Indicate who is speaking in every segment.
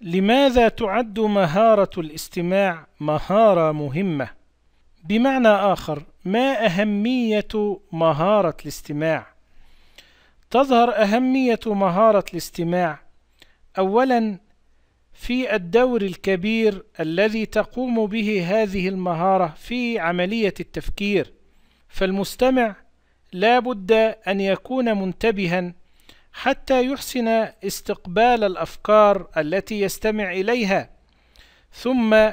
Speaker 1: لماذا تعد مهارة الاستماع مهارة مهمة؟ بمعنى آخر ما أهمية مهارة الاستماع؟ تظهر أهمية مهارة الاستماع أولا في الدور الكبير الذي تقوم به هذه المهارة في عملية التفكير فالمستمع لا بد أن يكون منتبها حتى يحسن استقبال الافكار التي يستمع اليها ثم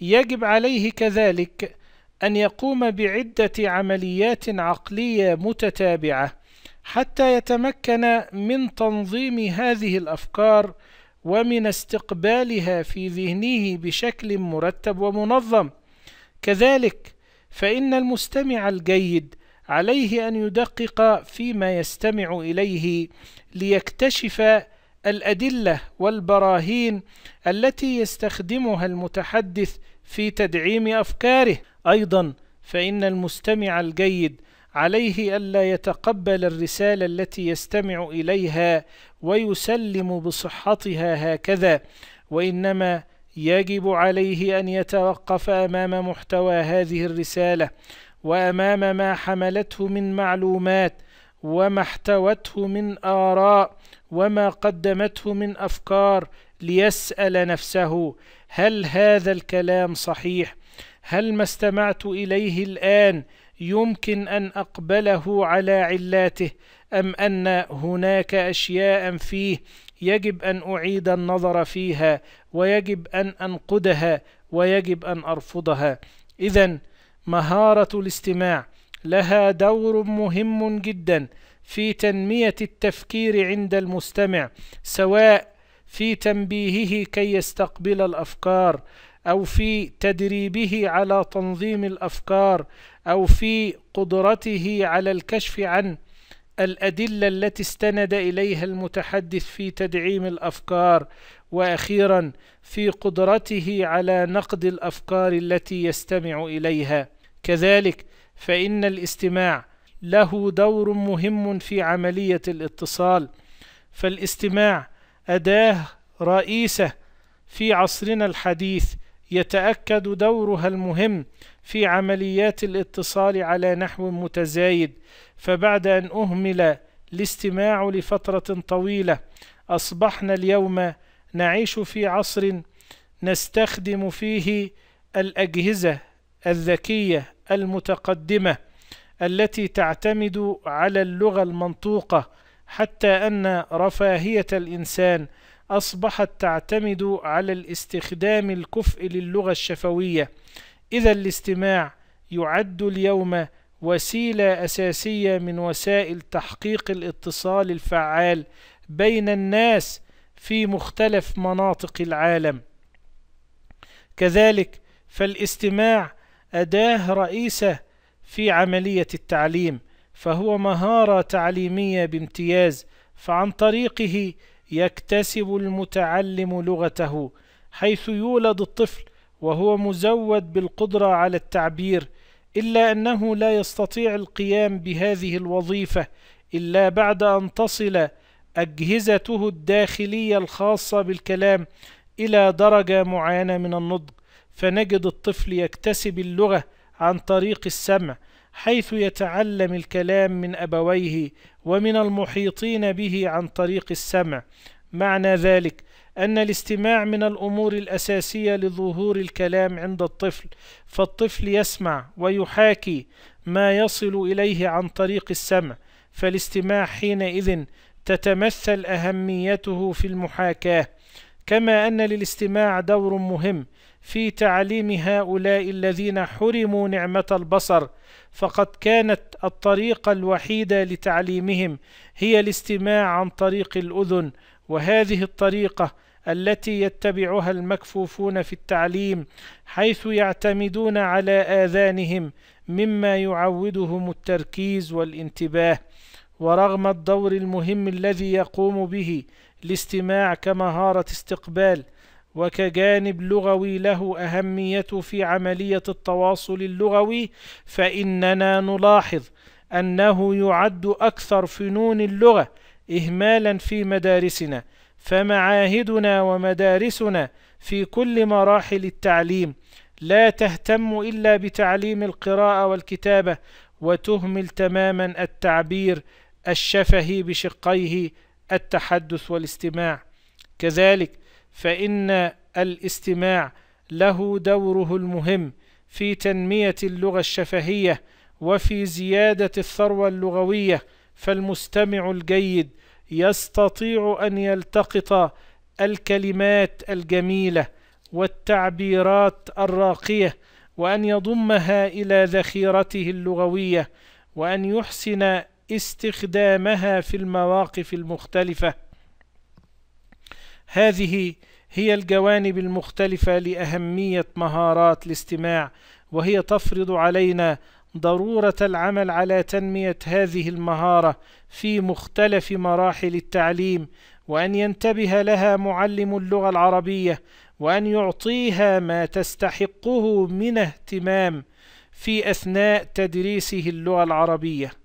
Speaker 1: يجب عليه كذلك ان يقوم بعده عمليات عقليه متتابعه حتى يتمكن من تنظيم هذه الافكار ومن استقبالها في ذهنه بشكل مرتب ومنظم كذلك فان المستمع الجيد عليه ان يدقق فيما يستمع اليه ليكتشف الأدلة والبراهين التي يستخدمها المتحدث في تدعيم أفكاره أيضا فإن المستمع الجيد عليه ألا يتقبل الرسالة التي يستمع إليها ويسلم بصحتها هكذا وإنما يجب عليه أن يتوقف أمام محتوى هذه الرسالة وأمام ما حملته من معلومات وما احتوته من آراء وما قدمته من أفكار ليسأل نفسه هل هذا الكلام صحيح؟ هل ما استمعت إليه الآن يمكن أن أقبله على علاته أم أن هناك أشياء فيه يجب أن أعيد النظر فيها ويجب أن أنقدها ويجب أن أرفضها إذا مهارة الاستماع لها دور مهم جدا في تنمية التفكير عند المستمع سواء في تنبيهه كي يستقبل الأفكار أو في تدريبه على تنظيم الأفكار أو في قدرته على الكشف عن الأدلة التي استند إليها المتحدث في تدعيم الأفكار وأخيرا في قدرته على نقد الأفكار التي يستمع إليها كذلك فإن الاستماع له دور مهم في عملية الاتصال فالاستماع أداة رئيسة في عصرنا الحديث يتأكد دورها المهم في عمليات الاتصال على نحو متزايد فبعد أن أهمل الاستماع لفترة طويلة أصبحنا اليوم نعيش في عصر نستخدم فيه الأجهزة الذكية المتقدمة التي تعتمد على اللغة المنطوقة حتى أن رفاهية الإنسان أصبحت تعتمد على الاستخدام الكفء للغة الشفوية إذا الاستماع يعد اليوم وسيلة أساسية من وسائل تحقيق الاتصال الفعال بين الناس في مختلف مناطق العالم كذلك فالاستماع أداة رئيسة في عملية التعليم فهو مهارة تعليمية بامتياز فعن طريقه يكتسب المتعلم لغته حيث يولد الطفل وهو مزود بالقدرة على التعبير إلا أنه لا يستطيع القيام بهذه الوظيفة إلا بعد أن تصل أجهزته الداخلية الخاصة بالكلام إلى درجة معينة من النضج فنجد الطفل يكتسب اللغة عن طريق السمع حيث يتعلم الكلام من أبويه ومن المحيطين به عن طريق السمع معنى ذلك أن الاستماع من الأمور الأساسية لظهور الكلام عند الطفل فالطفل يسمع ويحاكي ما يصل إليه عن طريق السمع فالاستماع حينئذ تتمثل أهميته في المحاكاة كما أن للاستماع دور مهم في تعليم هؤلاء الذين حرموا نعمة البصر فقد كانت الطريقة الوحيدة لتعليمهم هي الاستماع عن طريق الأذن وهذه الطريقة التي يتبعها المكفوفون في التعليم حيث يعتمدون على آذانهم مما يعودهم التركيز والانتباه ورغم الدور المهم الذي يقوم به الاستماع كمهارة استقبال وكجانب لغوي له أهمية في عملية التواصل اللغوي فإننا نلاحظ أنه يعد أكثر فنون اللغة إهمالا في مدارسنا فمعاهدنا ومدارسنا في كل مراحل التعليم لا تهتم إلا بتعليم القراءة والكتابة وتهمل تماما التعبير الشفهي بشقيه التحدث والاستماع كذلك فإن الاستماع له دوره المهم في تنمية اللغة الشفهية وفي زيادة الثروة اللغوية فالمستمع الجيد يستطيع أن يلتقط الكلمات الجميلة والتعبيرات الراقية وأن يضمها إلى ذخيرته اللغوية وأن يحسن استخدامها في المواقف المختلفة هذه هي الجوانب المختلفة لأهمية مهارات الاستماع وهي تفرض علينا ضرورة العمل على تنمية هذه المهارة في مختلف مراحل التعليم وأن ينتبه لها معلم اللغة العربية وأن يعطيها ما تستحقه من اهتمام في أثناء تدريسه اللغة العربية